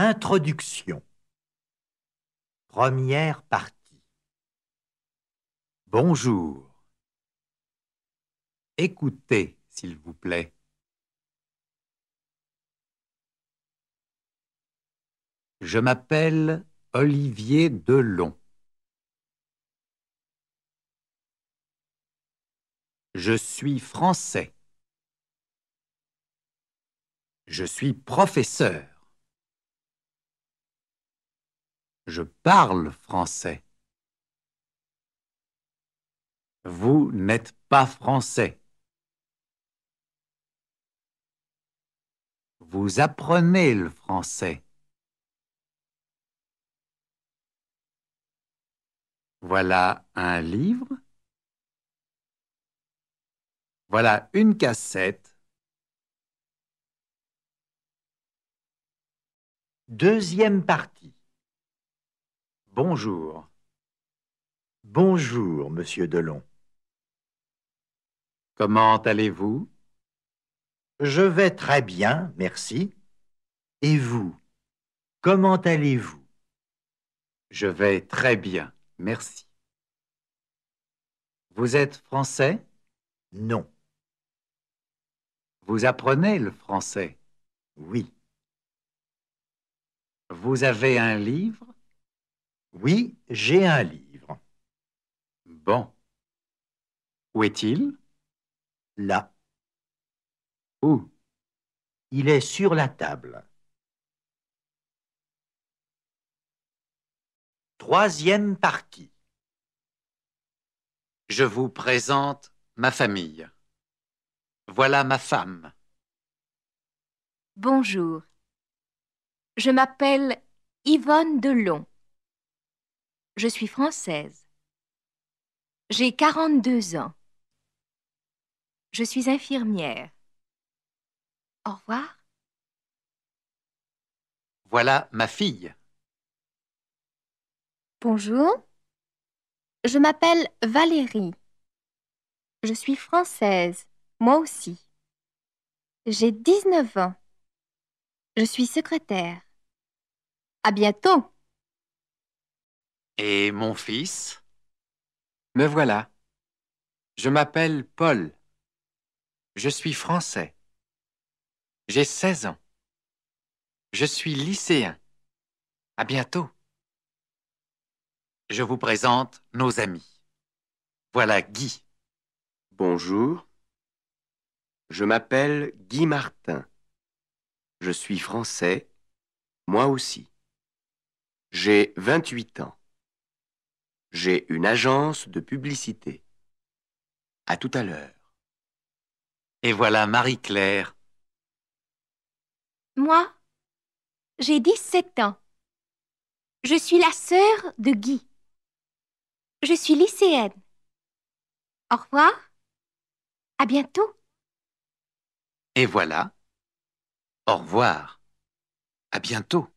Introduction. Première partie. Bonjour. Écoutez, s'il vous plaît. Je m'appelle Olivier Delon. Je suis français. Je suis professeur. Je parle français. Vous n'êtes pas français. Vous apprenez le français. Voilà un livre. Voilà une cassette. Deuxième partie. Bonjour. Bonjour, monsieur Delon. Comment allez-vous Je vais très bien, merci. Et vous Comment allez-vous Je vais très bien, merci. Vous êtes français Non. Vous apprenez le français Oui. Vous avez un livre oui, j'ai un livre. Bon. Où est-il Là. Où Il est sur la table. Troisième partie. Je vous présente ma famille. Voilà ma femme. Bonjour. Je m'appelle Yvonne Delon. Je suis française. J'ai 42 ans. Je suis infirmière. Au revoir. Voilà ma fille. Bonjour. Je m'appelle Valérie. Je suis française, moi aussi. J'ai 19 ans. Je suis secrétaire. À bientôt. Et mon fils Me voilà. Je m'appelle Paul. Je suis français. J'ai 16 ans. Je suis lycéen. À bientôt. Je vous présente nos amis. Voilà Guy. Bonjour. Je m'appelle Guy Martin. Je suis français, moi aussi. J'ai 28 ans. J'ai une agence de publicité. À tout à l'heure. Et voilà Marie-Claire. Moi, j'ai 17 ans. Je suis la sœur de Guy. Je suis lycéenne. Au revoir. À bientôt. Et voilà. Au revoir. À bientôt.